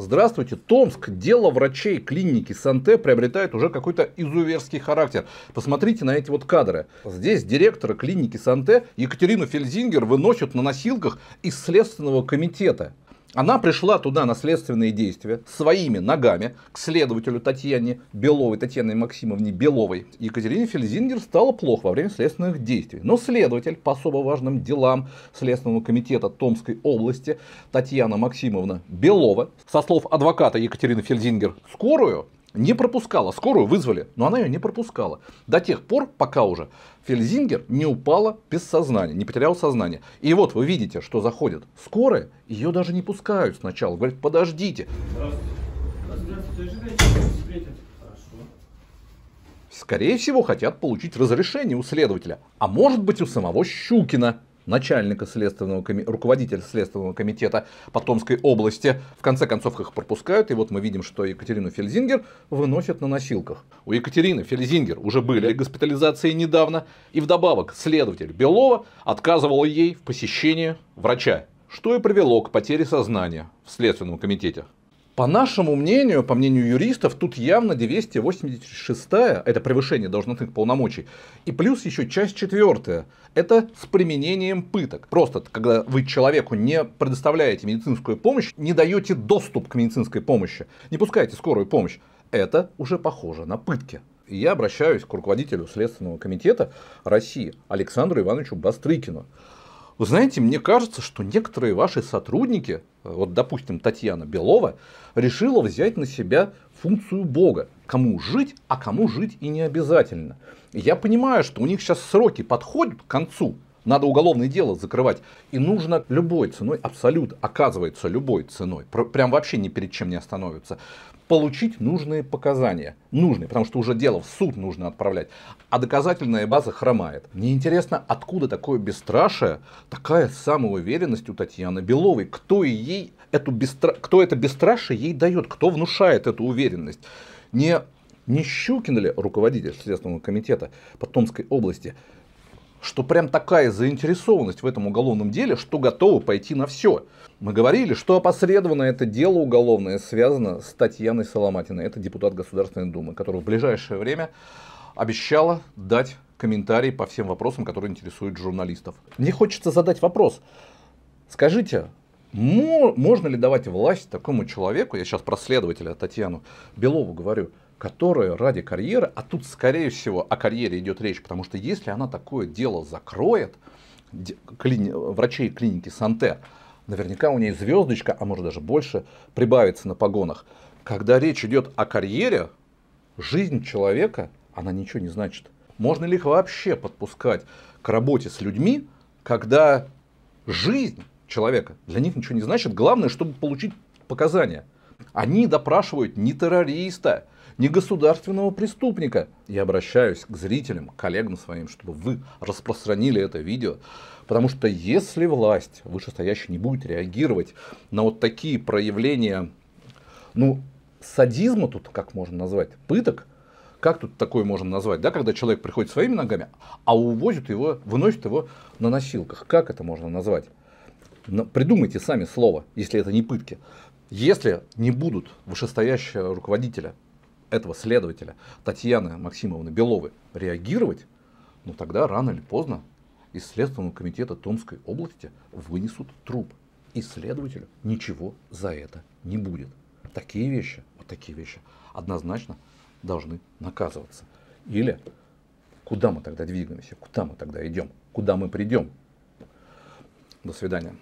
Здравствуйте, Томск. Дело врачей клиники Санте приобретает уже какой-то изуверский характер. Посмотрите на эти вот кадры. Здесь директора клиники Санте Екатерину Фельзингер выносят на носилках из Следственного комитета. Она пришла туда на следственные действия своими ногами к следователю Татьяне Беловой, Татьяне Максимовне Беловой. Екатерине Фельзингер стало плохо во время следственных действий. Но следователь по особо важным делам Следственного комитета Томской области Татьяна Максимовна Белова, со слов адвоката Екатерины Фельзингер, скорую не пропускала. Скорую вызвали, но она ее не пропускала. До тех пор, пока уже Фельзингер не упала без сознания, не потерял сознание. И вот вы видите, что заходит скорая, ее даже не пускают сначала. Говорят, подождите. Скорее всего, хотят получить разрешение у следователя, а может быть у самого Щукина начальника следственного коми... руководителя следственного комитета Потомской области. В конце концов их пропускают, и вот мы видим, что Екатерину Фельзингер выносят на носилках. У Екатерины Фельзингер уже были госпитализации недавно, и вдобавок следователь Белова отказывал ей в посещении врача, что и привело к потере сознания в Следственном комитете. По нашему мнению, по мнению юристов, тут явно 286 это превышение должностных полномочий, и плюс еще часть четвертая, это с применением пыток. Просто когда вы человеку не предоставляете медицинскую помощь, не даете доступ к медицинской помощи, не пускаете скорую помощь, это уже похоже на пытки. И я обращаюсь к руководителю Следственного комитета России Александру Ивановичу Бастрыкину. Вы знаете, мне кажется, что некоторые ваши сотрудники, э, вот, допустим, Татьяна Белова, решила взять на себя функцию Бога. Кому жить, а кому жить и не обязательно. Я понимаю, что у них сейчас сроки подходят к концу, надо уголовное дело закрывать. И нужно любой ценой, абсолютно, оказывается, любой ценой, прям вообще ни перед чем не остановится, получить нужные показания. Нужные, потому что уже дело в суд нужно отправлять. А доказательная база хромает. Мне интересно, откуда такое бесстрашие, такая самоуверенность у Татьяны Беловой. Кто, ей эту бестра... кто это бесстрашие ей дает, кто внушает эту уверенность. Не, не Щукин ли руководитель Следственного комитета Потомской области что прям такая заинтересованность в этом уголовном деле, что готовы пойти на все. Мы говорили, что опосредованно это дело уголовное связано с Татьяной Соломатиной. Это депутат Государственной Думы, которая в ближайшее время обещала дать комментарий по всем вопросам, которые интересуют журналистов. Мне хочется задать вопрос. Скажите, можно ли давать власть такому человеку, я сейчас про следователя Татьяну Белову говорю, которые ради карьеры, а тут скорее всего о карьере идет речь, потому что если она такое дело закроет, клини, врачей клиники Санте, наверняка у нее звездочка, а может даже больше, прибавится на погонах. Когда речь идет о карьере, жизнь человека, она ничего не значит. Можно ли их вообще подпускать к работе с людьми, когда жизнь человека для них ничего не значит, главное, чтобы получить показания. Они допрашивают не террориста, не государственного преступника. Я обращаюсь к зрителям, к коллегам своим, чтобы вы распространили это видео. Потому что если власть вышестоящая не будет реагировать на вот такие проявления, ну, садизма тут, как можно назвать, пыток, как тут такое можно назвать, да, когда человек приходит своими ногами, а увозят его, выносят его на носилках. Как это можно назвать? Но придумайте сами слово, если это не пытки. Если не будут вышестоящие руководителя этого следователя Татьяны Максимовны Беловой реагировать, ну тогда рано или поздно из Следственного комитета Томской области вынесут труп. И следователю ничего за это не будет. Такие вещи, вот такие вещи однозначно должны наказываться. Или куда мы тогда двигаемся, куда мы тогда идем, куда мы придем. До свидания.